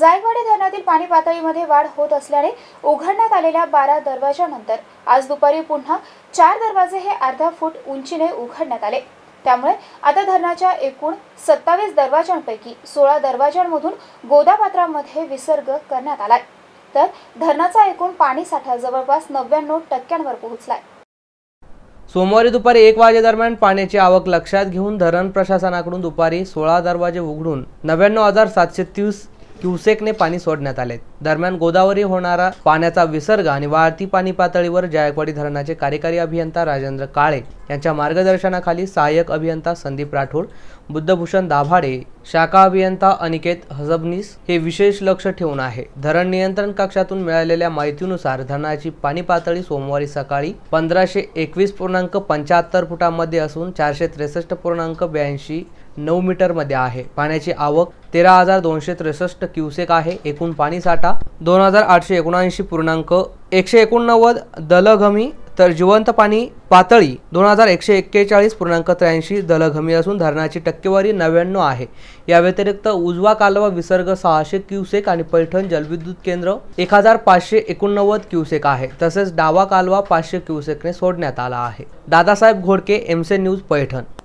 जायवाडी धरणातील पाणी पातळीमध्ये वाढ होत असल्याने उघडण्यात आलेल्या बारा दरवाजानंतर आज दुपारी पुन्हा चार दरवाजे हे अर्धा फूट उंचीने उघडण्यात आले त्यामुळे आता धरणाच्या एकूण सत्तावीस दरवाजांपैकी सोळा दरवाजांमधून गोदापात्रामध्ये विसर्ग करण्यात आलाय तर धरणाचा एकूण पाणी साठा जवळपास नव्याण्णव टक्क्यांवर पोहोचलाय सोमवारी दुपारी एक वाजेदरम्यान पाण्याची आवक लक्षात घेऊन धरण प्रशासनाकडून दुपारी सोळा दरवाजे उघडून नव्याण्णव हजार सातशे तीस क्युसेकने पाणी सोडण्यात आले दरम्यान गोदावरी होणारा पाण्याचा विसर्ग आणि वाढती पाणी पातळीवर जायकवाडी धरणाचे कार्यकारी अभियंता राजेंद्र काळे यांच्या मार्गदर्शनाखाली सहाय्यक अभियंता संदीप राठोड बुद्धभूषण दाभाडे शाखा अभियंता अनिकेत हजबनीस हे विशेष लक्ष ठेवून आहे धरण नियंत्रण कक्षातून मिळालेल्या माहितीनुसार धरणाची पाणी पातळी सोमवारी सकाळी पंधराशे एकवीस पूर्णांक पंच्याहत्तर फुटांमध्ये असून चारशे त्रेसष्ट पूर्णांक ब्याऐंशी नऊ मीटरमध्ये आहे पाण्याची आवक तेरा हजार दोनशे त्रेसष्ट क्युसेक आहे एकूण साठा दोन हजार आठशे एकोणऐंशी पूर्णांक एकशे एकोणनव्वद दलघमी तर जिवंत पाणी पातळी दोन हजार एकशे एक्केचाळीस पूर्णांक त्र्याऐंशी दलघमी असून धरणाची टक्केवारी नव्याण्णव आहे या व्यतिरिक्त उजवा कालवा विसर्ग सहाशे क्युसेक आणि पैठण जलविद्युत केंद्र एक हजार पाचशे एकोणनव्वद क्युसेक आहे तसेच डावा कालवा पाचशे क्युसेकने सोडण्यात आला आहे दादासाहेब घोडके एमसे न्यूज पैठण